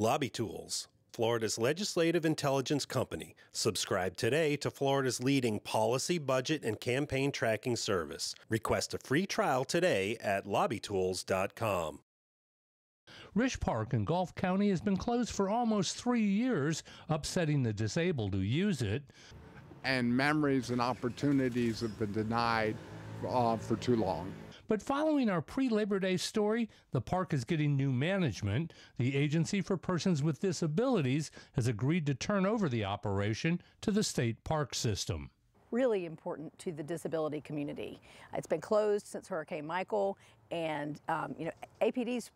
Lobby Tools, Florida's legislative intelligence company. Subscribe today to Florida's leading policy, budget, and campaign tracking service. Request a free trial today at lobbytools.com. Rish Park in Gulf County has been closed for almost three years, upsetting the disabled who use it. And memories and opportunities have been denied uh, for too long. But following our pre Labor Day story, the park is getting new management. The Agency for Persons with Disabilities has agreed to turn over the operation to the state park system really important to the disability community. It's been closed since Hurricane Michael, and um, you know APD's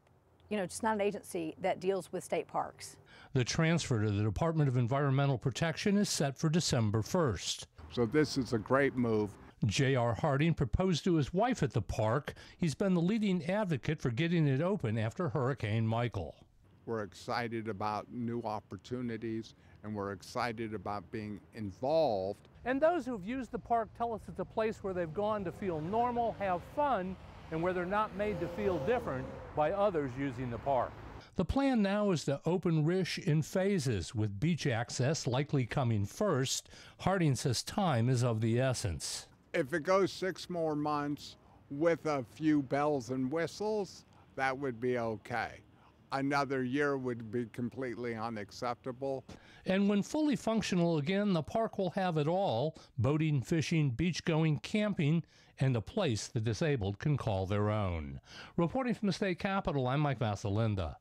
you know just not an agency that deals with state parks. The transfer to the Department of Environmental Protection is set for December 1st. So this is a great move J.R. Harding proposed to his wife at the park. He's been the leading advocate for getting it open after Hurricane Michael. We're excited about new opportunities and we're excited about being involved. And those who've used the park tell us it's a place where they've gone to feel normal, have fun, and where they're not made to feel different by others using the park. The plan now is to open Rish in phases, with beach access likely coming first. Harding says time is of the essence if it goes six more months with a few bells and whistles, that would be okay. Another year would be completely unacceptable. And when fully functional again, the park will have it all boating, fishing, beach going, camping, and a place the disabled can call their own. Reporting from the state capitol, I'm Mike Vasalinda.